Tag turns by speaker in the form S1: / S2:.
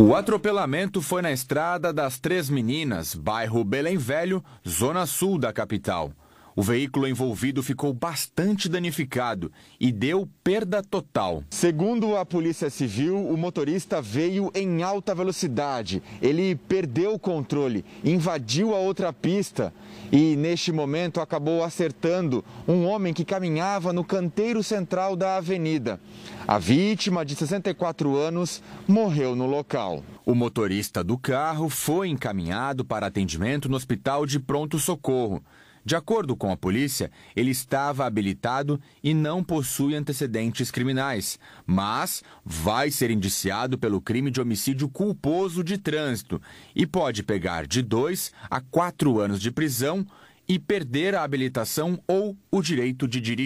S1: O atropelamento foi na estrada das Três Meninas, bairro Belém Velho, zona sul da capital. O veículo envolvido ficou bastante danificado e deu perda total. Segundo a Polícia Civil, o motorista veio em alta velocidade. Ele perdeu o controle, invadiu a outra pista e, neste momento, acabou acertando um homem que caminhava no canteiro central da avenida. A vítima, de 64 anos, morreu no local. O motorista do carro foi encaminhado para atendimento no hospital de pronto-socorro. De acordo com a polícia, ele estava habilitado e não possui antecedentes criminais, mas vai ser indiciado pelo crime de homicídio culposo de trânsito e pode pegar de dois a quatro anos de prisão e perder a habilitação ou o direito de dirigir.